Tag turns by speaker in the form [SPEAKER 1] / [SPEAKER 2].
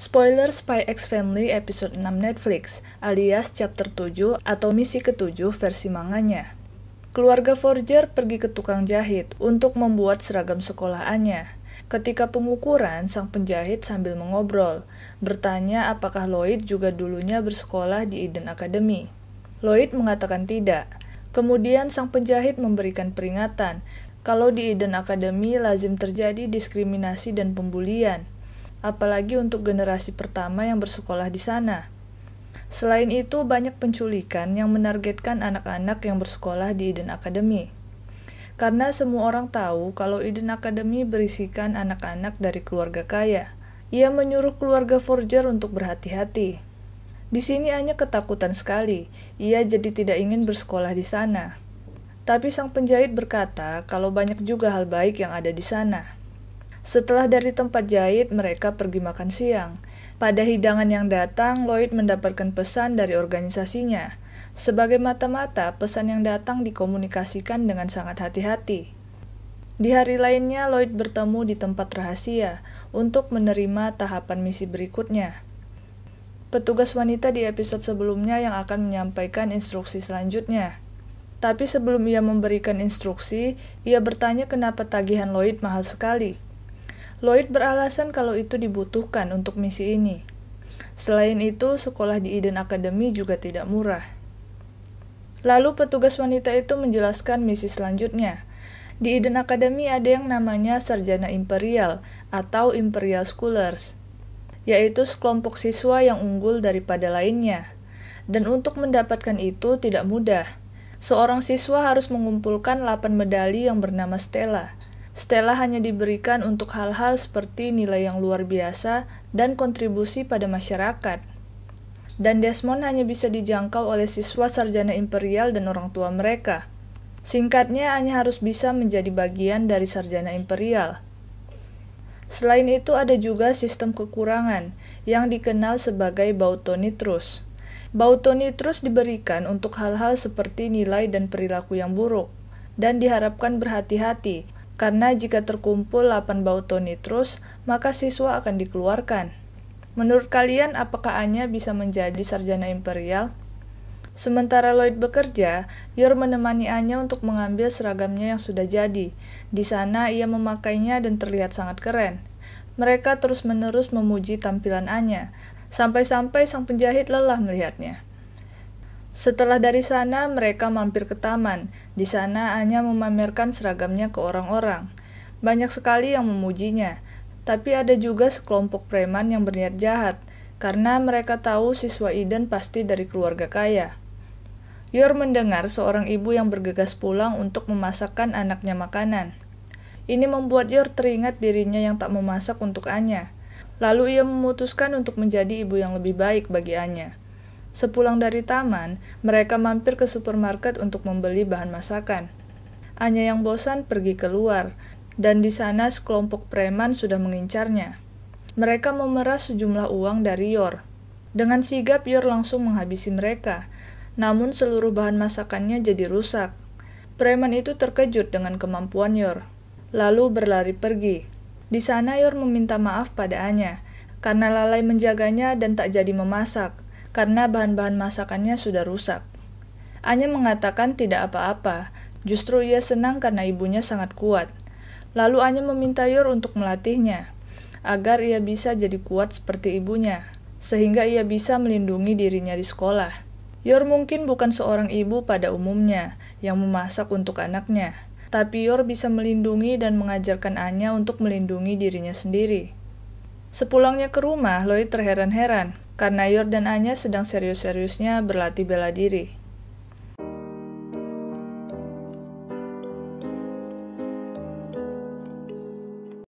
[SPEAKER 1] Spoiler Spy X Family episode 6 Netflix, alias chapter 7 atau misi ketujuh versi manganya. Keluarga Forger pergi ke tukang jahit untuk membuat seragam sekolahannya. Ketika pengukuran, sang penjahit sambil mengobrol, bertanya apakah Lloyd juga dulunya bersekolah di Eden Academy. Lloyd mengatakan tidak. Kemudian sang penjahit memberikan peringatan kalau di Eden Academy lazim terjadi diskriminasi dan pembulian apalagi untuk generasi pertama yang bersekolah di sana. Selain itu, banyak penculikan yang menargetkan anak-anak yang bersekolah di Eden Academy. Karena semua orang tahu kalau Eden Academy berisikan anak-anak dari keluarga kaya. Ia menyuruh keluarga Forger untuk berhati-hati. Di sini hanya ketakutan sekali. Ia jadi tidak ingin bersekolah di sana. Tapi sang penjahit berkata kalau banyak juga hal baik yang ada di sana. Setelah dari tempat jahit, mereka pergi makan siang. Pada hidangan yang datang, Lloyd mendapatkan pesan dari organisasinya. Sebagai mata-mata, pesan yang datang dikomunikasikan dengan sangat hati-hati. Di hari lainnya, Lloyd bertemu di tempat rahasia untuk menerima tahapan misi berikutnya. Petugas wanita di episode sebelumnya yang akan menyampaikan instruksi selanjutnya. Tapi sebelum ia memberikan instruksi, ia bertanya kenapa tagihan Lloyd mahal sekali. Lloyd beralasan kalau itu dibutuhkan untuk misi ini. Selain itu, sekolah di Eden Academy juga tidak murah. Lalu petugas wanita itu menjelaskan misi selanjutnya. Di Eden Academy ada yang namanya Sarjana Imperial atau Imperial Scholars, yaitu sekelompok siswa yang unggul daripada lainnya. Dan untuk mendapatkan itu tidak mudah. Seorang siswa harus mengumpulkan 8 medali yang bernama Stella, Stella hanya diberikan untuk hal-hal seperti nilai yang luar biasa dan kontribusi pada masyarakat. Dan Desmond hanya bisa dijangkau oleh siswa sarjana imperial dan orang tua mereka. Singkatnya, hanya harus bisa menjadi bagian dari sarjana imperial. Selain itu, ada juga sistem kekurangan yang dikenal sebagai bautonitrus. Bautonitrus diberikan untuk hal-hal seperti nilai dan perilaku yang buruk, dan diharapkan berhati-hati karena jika terkumpul 8 bautoni tonitrus, maka siswa akan dikeluarkan. Menurut kalian, apakah Anya bisa menjadi sarjana imperial? Sementara Lloyd bekerja, Yor menemani Anya untuk mengambil seragamnya yang sudah jadi. Di sana, ia memakainya dan terlihat sangat keren. Mereka terus-menerus memuji tampilan Anya, sampai-sampai sang penjahit lelah melihatnya. Setelah dari sana, mereka mampir ke taman. Di sana, Anya memamerkan seragamnya ke orang-orang. Banyak sekali yang memujinya, tapi ada juga sekelompok preman yang berniat jahat karena mereka tahu siswa Iden pasti dari keluarga kaya. Yor mendengar seorang ibu yang bergegas pulang untuk memasakkan anaknya makanan. Ini membuat Yor teringat dirinya yang tak memasak untuk Anya. Lalu ia memutuskan untuk menjadi ibu yang lebih baik bagi Anya. Sepulang dari taman, mereka mampir ke supermarket untuk membeli bahan masakan. Anya yang bosan pergi keluar, dan di sana sekelompok preman sudah mengincarnya. Mereka memeras sejumlah uang dari Yor. Dengan sigap, Yor langsung menghabisi mereka. Namun seluruh bahan masakannya jadi rusak. Preman itu terkejut dengan kemampuan Yor, lalu berlari pergi. Di sana Yor meminta maaf pada Anya, karena lalai menjaganya dan tak jadi memasak karena bahan-bahan masakannya sudah rusak. Anya mengatakan tidak apa-apa, justru ia senang karena ibunya sangat kuat. Lalu Anya meminta Yor untuk melatihnya, agar ia bisa jadi kuat seperti ibunya, sehingga ia bisa melindungi dirinya di sekolah. Yor mungkin bukan seorang ibu pada umumnya yang memasak untuk anaknya, tapi Yor bisa melindungi dan mengajarkan Anya untuk melindungi dirinya sendiri. Sepulangnya ke rumah, Lloyd terheran-heran karena Yordan Anya sedang serius-seriusnya berlatih bela diri.